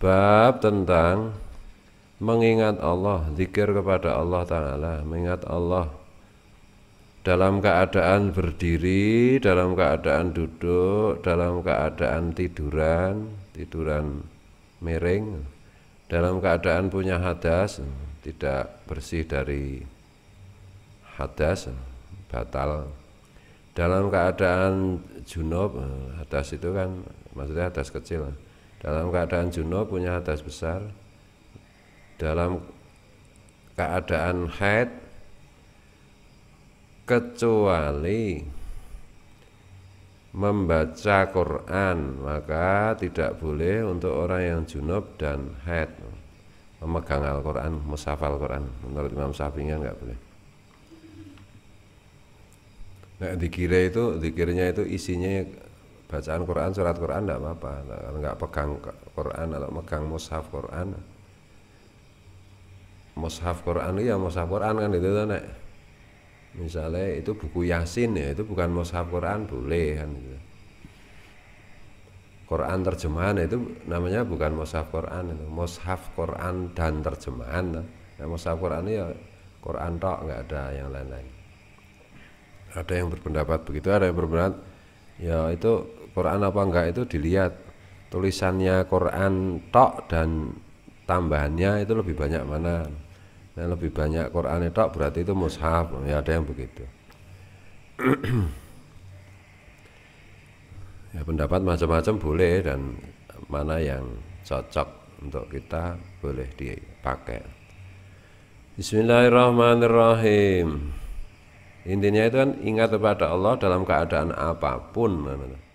Bab tentang mengingat Allah, zikir kepada Allah Ta'ala, mengingat Allah dalam keadaan berdiri, dalam keadaan duduk, dalam keadaan tiduran, tiduran miring, dalam keadaan punya hadas, tidak bersih dari hadas, batal. Dalam keadaan junub, hadas itu kan maksudnya hadas kecil dalam keadaan junub punya hadas besar dalam keadaan haid kecuali membaca Quran maka tidak boleh untuk orang yang junub dan haid memegang Al-Quran, al Quran menurut Imam Syafi'i kan nggak boleh nah dikira itu dikiranya itu isinya bacaan Quran surat Quran tidak apa-apa kalau nggak pegang Quran atau megang mushaf Quran mushaf Quran ya mushaf Quran kan itu kan, misalnya itu buku Yasin ya itu bukan mushaf Quran boleh kan gitu. Quran terjemahan itu namanya bukan mushaf Quran itu mushaf Quran dan terjemahan nah, mushaf Quran ya Quran tok nggak ada yang lain-lain ada yang berpendapat begitu ada yang berpendapat ya itu Quran apa enggak itu dilihat tulisannya Quran tok dan tambahannya itu lebih banyak mana nah, lebih banyak Quran tok berarti itu mushaf ya ada yang begitu ya pendapat macam-macam boleh dan mana yang cocok untuk kita boleh dipakai Bismillahirrahmanirrahim intinya itu kan ingat kepada Allah dalam keadaan apapun